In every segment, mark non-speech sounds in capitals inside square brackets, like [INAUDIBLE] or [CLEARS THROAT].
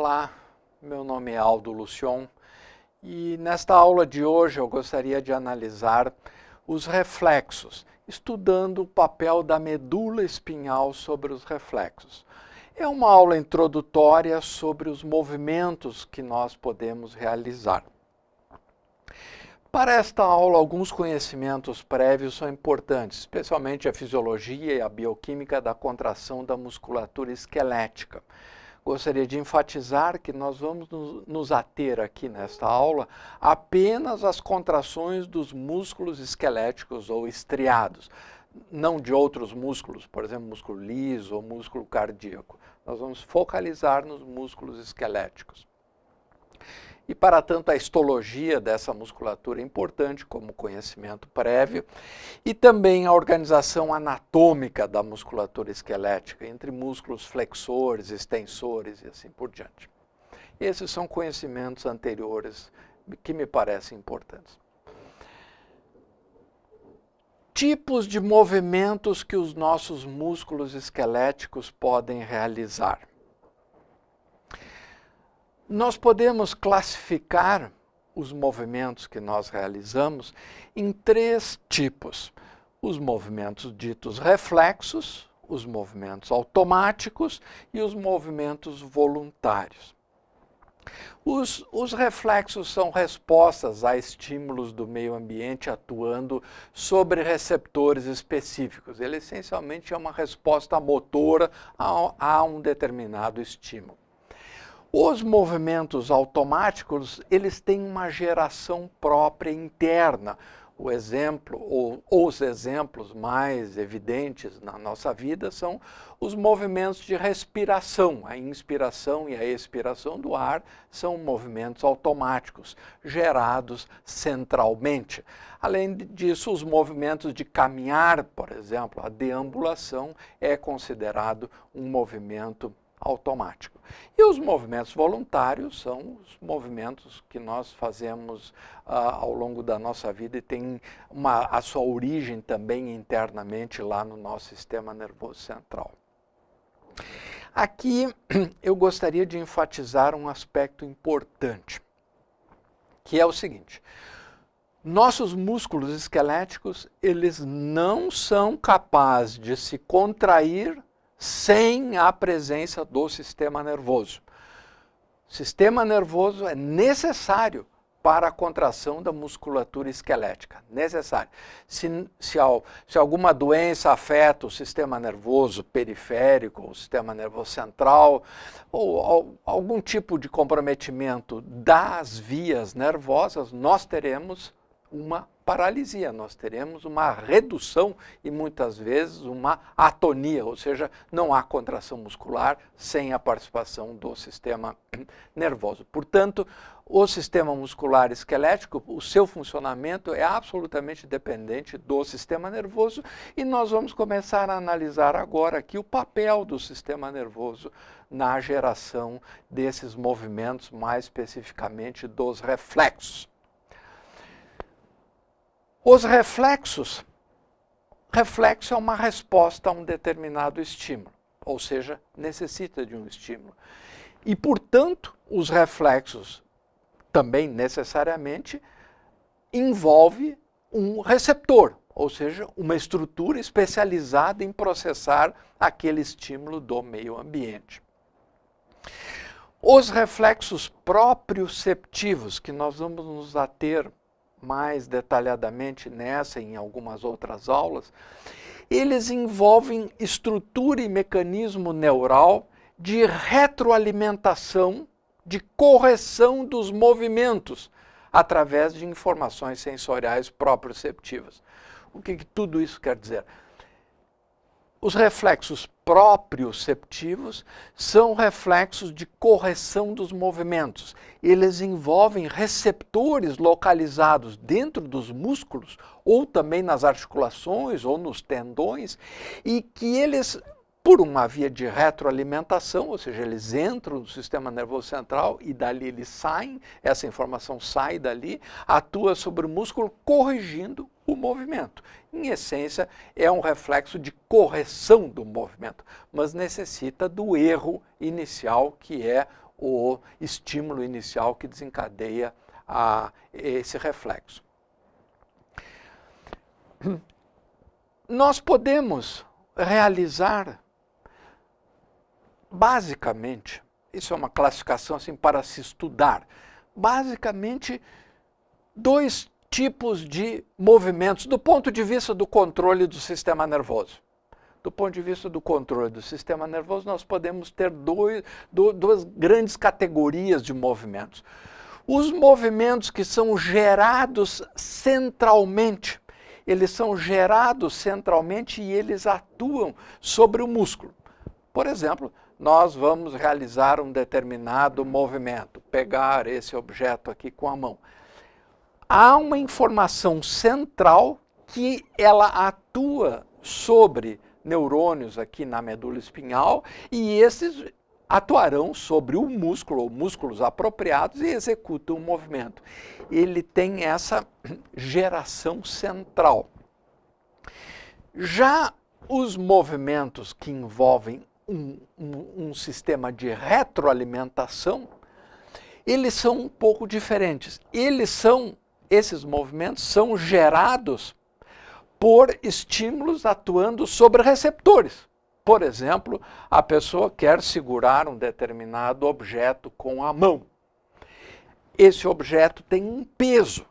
Olá, meu nome é Aldo Lucion e nesta aula de hoje eu gostaria de analisar os reflexos, estudando o papel da medula espinhal sobre os reflexos. É uma aula introdutória sobre os movimentos que nós podemos realizar. Para esta aula, alguns conhecimentos prévios são importantes, especialmente a fisiologia e a bioquímica da contração da musculatura esquelética gostaria de enfatizar que nós vamos nos ater aqui nesta aula apenas às contrações dos músculos esqueléticos ou estriados, não de outros músculos, por exemplo, músculo liso ou músculo cardíaco. Nós vamos focalizar nos músculos esqueléticos. E, para tanto, a histologia dessa musculatura é importante como conhecimento prévio e também a organização anatômica da musculatura esquelética, entre músculos flexores, extensores e assim por diante. Esses são conhecimentos anteriores que me parecem importantes. Tipos de movimentos que os nossos músculos esqueléticos podem realizar. Nós podemos classificar os movimentos que nós realizamos em três tipos: os movimentos ditos reflexos, os movimentos automáticos e os movimentos voluntários. Os, os, reflexos são respostas a estímulos do meio ambiente atuando sobre receptores específicos. Ele essencialmente é uma resposta motora a, a um determinado estímulo. Os movimentos automáticos, eles têm uma geração própria interna. O exemplo, ou os exemplos mais evidentes na nossa vida são os movimentos de respiração. A inspiração e a expiração do ar são movimentos automáticos, gerados centralmente. Além disso, os movimentos de caminhar, por exemplo, a deambulação é considerado um movimento automático. E os movimentos voluntários são os movimentos que nós fazemos uh, ao longo da nossa vida e tem uma, a sua origem também internamente lá no nosso sistema nervoso central. Aqui [CLEARS THROAT] eu gostaria de enfatizar um aspecto importante, que é o seguinte: nossos músculos esqueléticos, eles não são capazes de se contrair sem a presença do sistema nervoso. O sistema nervoso é necessário para a contração da musculatura esquelética, necessário. Se, se, se alguma doença afeta o sistema nervoso periférico, o sistema nervoso central, ou, ou algum tipo de comprometimento das vias nervosas, nós teremos uma paralisia, nós teremos uma redução e muitas vezes uma atonia, ou seja, não há contração muscular sem a participação do sistema [CLEARS THROAT] nervoso. Portanto, o sistema muscular esquelético, o seu funcionamento é absolutamente dependente do sistema nervoso e nós vamos começar a analisar agora aqui o papel do sistema nervoso na geração desses movimentos, mais especificamente dos reflexos. Os reflexos. Reflexo é uma resposta a um determinado estímulo, ou seja, necessita de um estímulo. E, portanto, os reflexos também necessariamente envolve um receptor, ou seja, uma estrutura especializada em processar aquele estímulo do meio ambiente. Os reflexos proprioceptivos, que nós vamos nos ater mais detalhadamente nessa e em algumas outras aulas, eles envolvem estrutura e mecanismo neural de retroalimentação, de correção dos movimentos através de informações sensoriais proprioceptivas. O que, que tudo isso quer dizer? Os reflexos proprioceptivos são reflexos de correção dos movimentos. Eles envolvem receptores localizados dentro dos músculos ou também nas articulações ou nos tendões e que eles por uma via de retroalimentação, ou seja, eles entram no sistema nervoso central e dali eles saem, essa informação sai dali, atua sobre o músculo corrigindo o movimento. Em essência, é um reflexo de correção do movimento, mas necessita do erro inicial, que é o estímulo inicial que desencadeia a, esse reflexo. Nós podemos realizar, basicamente, isso é uma classificação assim para se estudar, basicamente dois tipos de movimentos do ponto de vista do controle do sistema nervoso. Do ponto de vista do controle do sistema nervoso, nós podemos ter dois, do, duas grandes categorias de movimentos. Os movimentos que são gerados centralmente, eles são gerados centralmente e eles atuam sobre o músculo. Por exemplo, nós vamos realizar um determinado movimento, pegar esse objeto aqui com a mão há uma informação central que ela atua sobre neurônios aqui na medula espinhal e esses atuarão sobre o músculo ou músculos apropriados e executam o movimento. Ele tem essa geração central. Já os movimentos que envolvem um, um, um sistema de retroalimentação, eles são um pouco diferentes. Eles são esses movimentos são gerados por estímulos atuando sobre receptores. Por exemplo, a pessoa quer segurar um determinado objeto com a mão. Esse objeto tem um peso.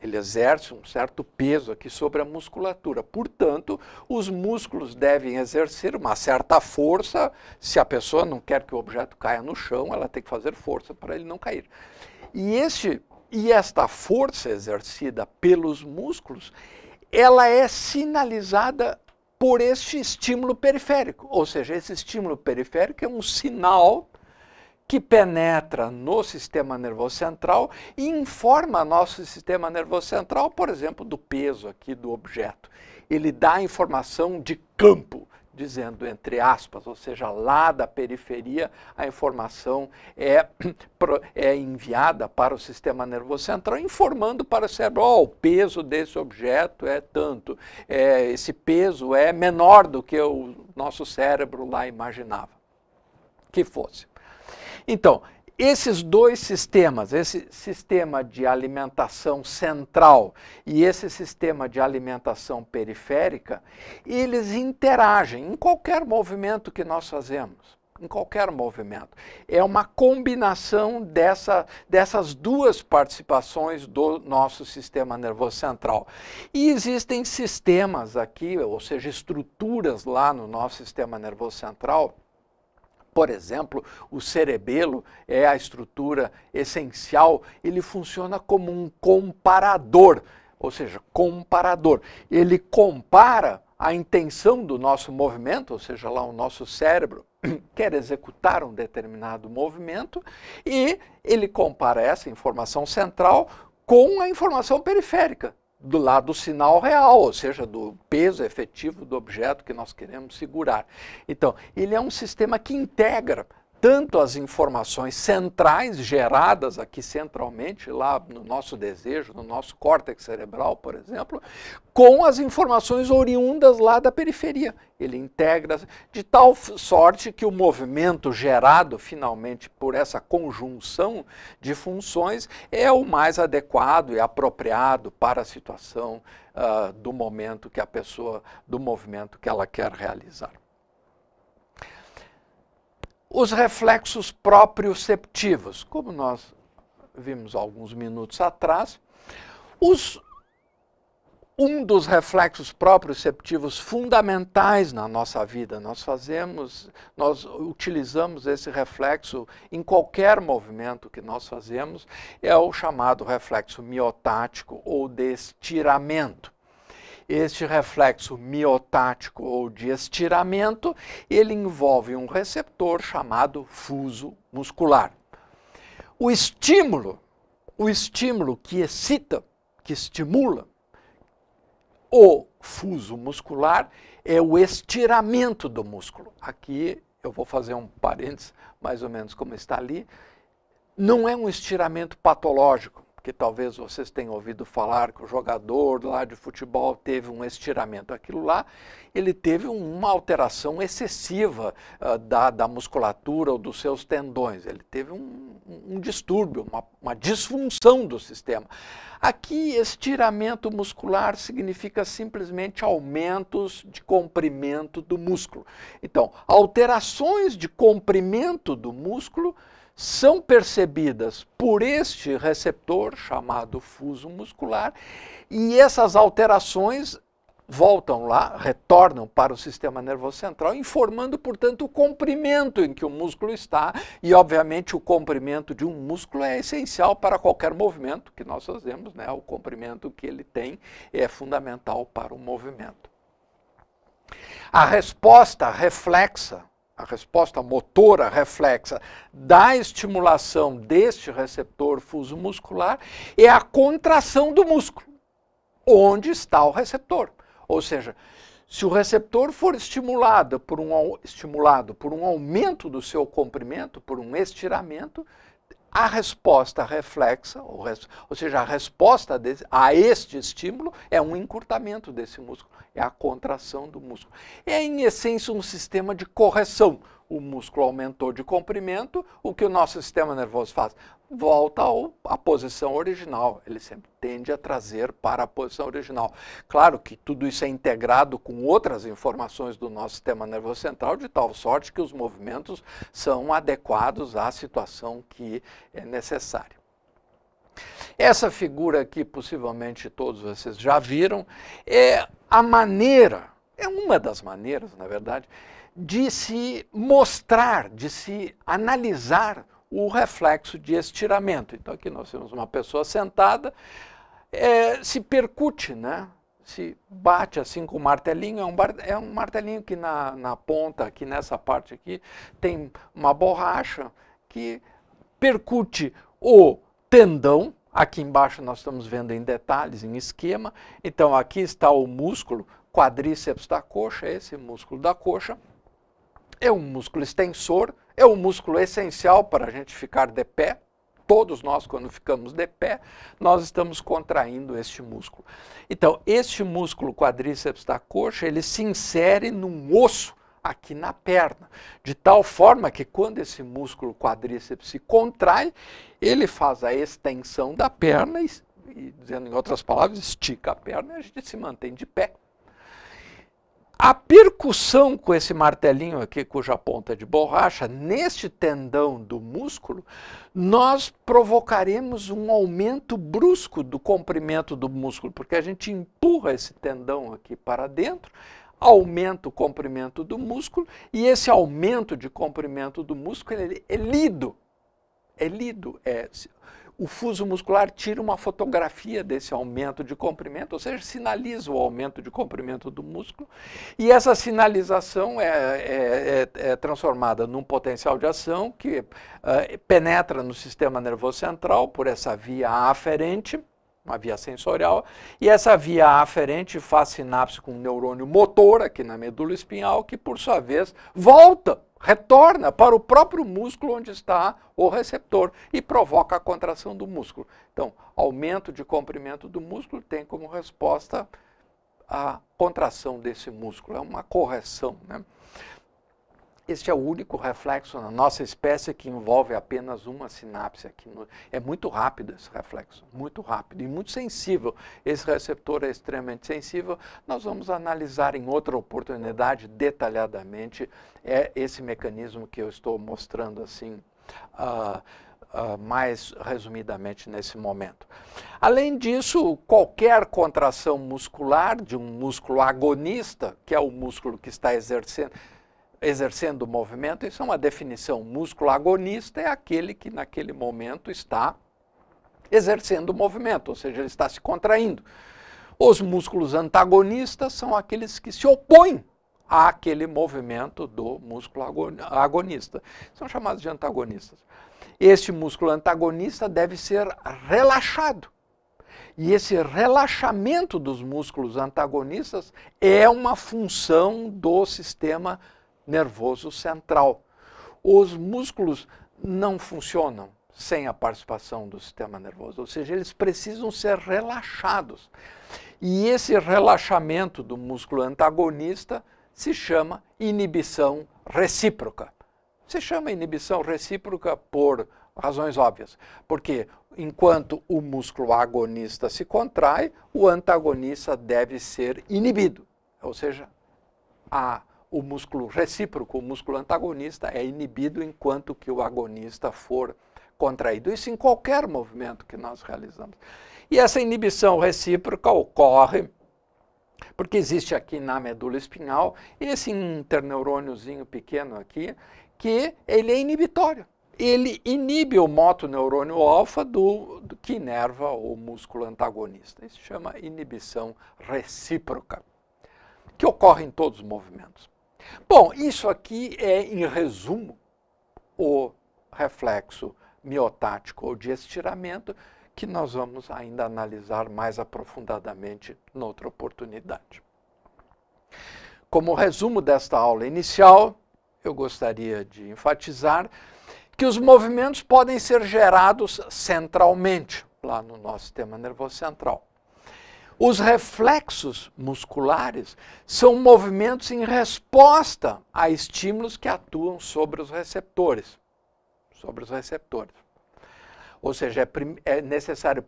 Ele exerce um certo peso aqui sobre a musculatura. Portanto, os músculos devem exercer uma certa força. Se a pessoa não quer que o objeto caia no chão, ela tem que fazer força para ele não cair. E esse e esta força exercida pelos músculos, ela é sinalizada por este estímulo periférico. Ou seja, esse estímulo periférico é um sinal que penetra no sistema nervoso central e informa nosso sistema nervoso central, por exemplo, do peso aqui do objeto. Ele dá informação de campo dizendo entre aspas, ou seja, lá da periferia, a informação é, [CLEARS THROAT] é enviada para o sistema nervoso central, informando para o cérebro, oh, o peso desse objeto é tanto, é, esse peso é menor do que o nosso cérebro lá imaginava que fosse. Então, esses dois sistemas, esse sistema de alimentação central e esse sistema de alimentação periférica, eles interagem em qualquer movimento que nós fazemos em qualquer movimento. É uma combinação dessa, dessas duas participações do nosso sistema nervoso central. E existem sistemas aqui, ou seja, estruturas lá no nosso sistema nervoso central, por exemplo, o cerebelo é a estrutura essencial, ele funciona como um comparador, ou seja, comparador. Ele compara a intenção do nosso movimento, ou seja, lá o nosso cérebro [CLEARS THROAT] quer executar um determinado movimento e ele compara essa informação central com a informação periférica, do lado do sinal real, ou seja, do peso efetivo do objeto que nós queremos segurar. Então, ele é um sistema que integra tanto as informações centrais, geradas aqui centralmente, lá no nosso desejo, no nosso córtex cerebral, por exemplo, com as informações oriundas lá da periferia. Ele integra de tal sorte que o movimento gerado finalmente por essa conjunção de funções é o mais adequado e apropriado para a situação uh, do momento que a pessoa, do movimento que ela quer realizar. Os reflexos proprioceptivos, como nós vimos alguns minutos atrás, os, um dos reflexos proprioceptivos fundamentais na nossa vida. Nós fazemos, nós utilizamos esse reflexo em qualquer movimento que nós fazemos, é o chamado reflexo miotático ou de estiramento. Este reflexo miotático ou de estiramento, ele envolve um receptor chamado fuso muscular. O estímulo, o estímulo que excita, que estimula o fuso muscular é o estiramento do músculo. Aqui eu vou fazer um parênteses, mais ou menos como está ali, não é um estiramento patológico que talvez vocês tenham ouvido falar que o jogador lá de futebol teve um estiramento. Aquilo lá, ele teve uma alteração excessiva uh, da, da musculatura ou dos seus tendões. Ele teve um, um distúrbio, uma, uma disfunção do sistema. Aqui, estiramento muscular significa simplesmente aumentos de comprimento do músculo. Então, alterações de comprimento do músculo são percebidas por este receptor chamado fuso muscular e essas alterações voltam lá, retornam para o sistema nervoso central, informando, portanto, o comprimento em que o músculo está. E, obviamente, o comprimento de um músculo é essencial para qualquer movimento que nós fazemos, né? O comprimento que ele tem é fundamental para o movimento. A resposta reflexa a resposta motora reflexa da estimulação deste receptor fuso muscular é a contração do músculo, onde está o receptor. Ou seja, se o receptor for estimulado por um, estimulado por um aumento do seu comprimento, por um estiramento, a resposta reflexa, ou, res, ou seja, a resposta a este estímulo é um encurtamento desse músculo é a contração do músculo. É, em essência, um sistema de correção. O músculo aumentou de comprimento, o que o nosso sistema nervoso faz? Volta ao, à posição original. Ele sempre tende a trazer para a posição original. Claro que tudo isso é integrado com outras informações do nosso sistema nervoso central, de tal sorte que os movimentos são adequados à situação que é necessária. Essa figura aqui, possivelmente todos vocês já viram, é a maneira, é uma das maneiras, na verdade, de se mostrar, de se analisar o reflexo de estiramento. Então aqui nós temos uma pessoa sentada, é, se percute, né? se bate assim com o martelinho, é um, é um martelinho que na, na ponta, aqui nessa parte aqui, tem uma borracha que percute o tendão, aqui embaixo nós estamos vendo em detalhes, em esquema. Então aqui está o músculo, quadríceps da coxa, esse músculo da coxa. É um músculo extensor, é um músculo essencial para a gente ficar de pé. Todos nós, quando ficamos de pé, nós estamos contraindo este músculo. Então, este músculo quadríceps da coxa, ele se insere num osso aqui na perna, de tal forma que quando esse músculo quadríceps se contrai, ele faz a extensão da perna e, e dizendo em outras palavras, estica a perna e a gente se mantém de pé. A percussão com esse martelinho aqui, cuja ponta é de borracha, neste tendão do músculo, nós provocaremos um aumento brusco do comprimento do músculo, porque a gente empurra esse tendão aqui para dentro, aumenta o comprimento do músculo e esse aumento de comprimento do músculo ele é lido. É lido. É, o fuso muscular tira uma fotografia desse aumento de comprimento, ou seja, sinaliza o aumento de comprimento do músculo, e essa sinalização é, é, é, é transformada num potencial de ação que uh, penetra no sistema nervoso central por essa via aferente uma via sensorial, e essa via aferente faz sinapse com o neurônio motor aqui na medula espinhal, que por sua vez volta, retorna para o próprio músculo onde está o receptor e provoca a contração do músculo. Então, aumento de comprimento do músculo tem como resposta a contração desse músculo, é uma correção. Né? Este é o único reflexo na nossa espécie que envolve apenas uma sinapse aqui. No... É muito rápido esse reflexo, muito rápido e muito sensível. Esse receptor é extremamente sensível. Nós vamos analisar em outra oportunidade detalhadamente é esse mecanismo que eu estou mostrando assim. Uh, Uh, mais resumidamente nesse momento. Além disso, qualquer contração muscular de um músculo agonista, que é o músculo que está exercendo, exercendo o movimento, isso é uma definição. Músculo agonista é aquele que naquele momento está exercendo o movimento, ou seja, ele está se contraindo. Os músculos antagonistas são aqueles que se opõem àquele movimento do músculo agonista. São chamados de antagonistas. Este músculo antagonista deve ser relaxado. E esse relaxamento dos músculos antagonistas é uma função do sistema nervoso central. Os músculos não funcionam sem a participação do sistema nervoso, ou seja, eles precisam ser relaxados. E esse relaxamento do músculo antagonista se chama inibição recíproca. Se chama inibição recíproca por razões óbvias, porque enquanto o músculo agonista se contrai, o antagonista deve ser inibido, ou seja, a o músculo recíproco, o músculo antagonista, é inibido enquanto que o agonista for contraído. Isso em qualquer movimento que nós realizamos. E essa inibição recíproca ocorre porque existe aqui na medula espinhal esse interneurôniozinho pequeno aqui, que ele é inibitório. Ele inibe o motoneurônio alfa do, do que inerva o músculo antagonista. Isso chama inibição recíproca, que ocorre em todos os movimentos. Bom, isso aqui é, em resumo, o reflexo miotático ou de estiramento, que nós vamos ainda analisar mais aprofundadamente noutra oportunidade. Como resumo desta aula inicial, eu gostaria de enfatizar que os movimentos podem ser gerados centralmente, lá no nosso sistema nervoso central. Os reflexos musculares são movimentos em resposta a estímulos que atuam sobre os receptores. Sobre os receptores. Ou seja, é, é necessário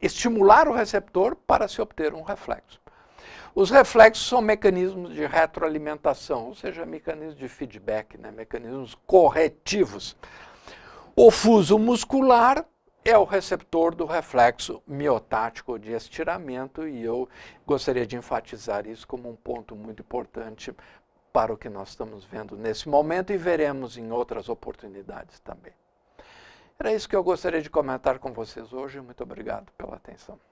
estimular o receptor para se obter um reflexo. Os reflexos são mecanismos de retroalimentação, ou seja, mecanismos de feedback, né? mecanismos corretivos. O fuso muscular é o receptor do reflexo miotático de estiramento e eu gostaria de enfatizar isso como um ponto muito importante para o que nós estamos vendo nesse momento e veremos em outras oportunidades também. Era isso que eu gostaria de comentar com vocês hoje. Muito obrigado pela atenção.